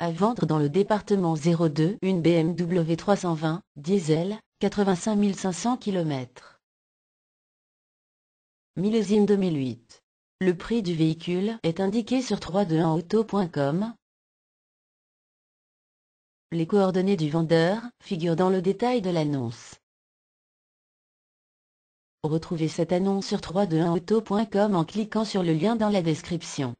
À vendre dans le département 02 une BMW 320, diesel, 85 500 km. Millésime 2008. Le prix du véhicule est indiqué sur 321auto.com. Les coordonnées du vendeur figurent dans le détail de l'annonce. Retrouvez cette annonce sur 321auto.com en cliquant sur le lien dans la description.